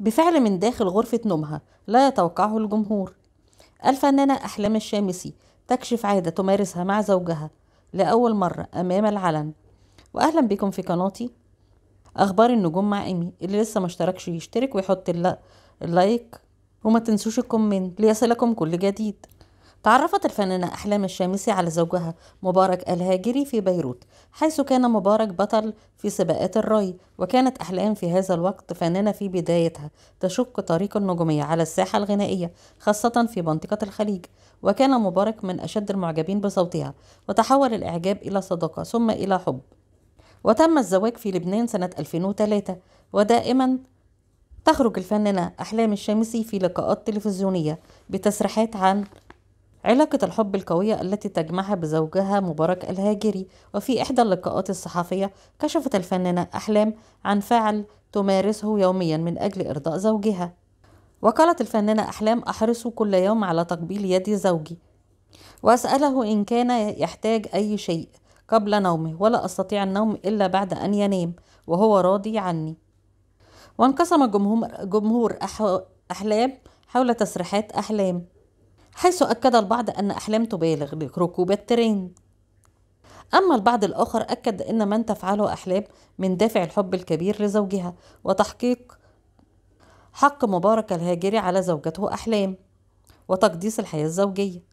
بفعل من داخل غرفة نومها لا يتوقعه الجمهور الفنانة أحلام الشامسي تكشف عادة تمارسها مع زوجها لأول مرة أمام العلن وأهلا بكم في قناتي أخبار النجوم مع إيمي اللي لسه ما اشتركش يشترك ويحط اللايك وما تنسوش الكومنت ليصلكم كل جديد تعرفت الفنانة أحلام الشامسي على زوجها مبارك الهاجري في بيروت حيث كان مبارك بطل في سباقات الري وكانت أحلام في هذا الوقت فنانة في بدايتها تشق طريق النجومية على الساحة الغنائية خاصة في منطقة الخليج وكان مبارك من أشد المعجبين بصوتها وتحول الإعجاب إلى صداقة ثم إلى حب وتم الزواج في لبنان سنة 2003 ودائما تخرج الفنانة أحلام الشامسي في لقاءات تلفزيونية بتسريحات عن علاقة الحب القوية التي تجمعها بزوجها مبارك الهاجري وفي إحدى اللقاءات الصحفية كشفت الفنانة أحلام عن فعل تمارسه يوميا من أجل إرضاء زوجها وقالت الفنانة أحلام أحرص كل يوم على تقبيل يد زوجي وأسأله إن كان يحتاج أي شيء قبل نومه ولا أستطيع النوم إلا بعد أن ينام وهو راضي عني وانقسم جمهور أحلام حول تسريحات أحلام حيث أكد البعض أن أحلام تبالغ لركوب الترين أما البعض الآخر أكد أن من تفعله أحلام من دافع الحب الكبير لزوجها وتحقيق حق مبارك الهاجري على زوجته أحلام وتقديس الحياة الزوجية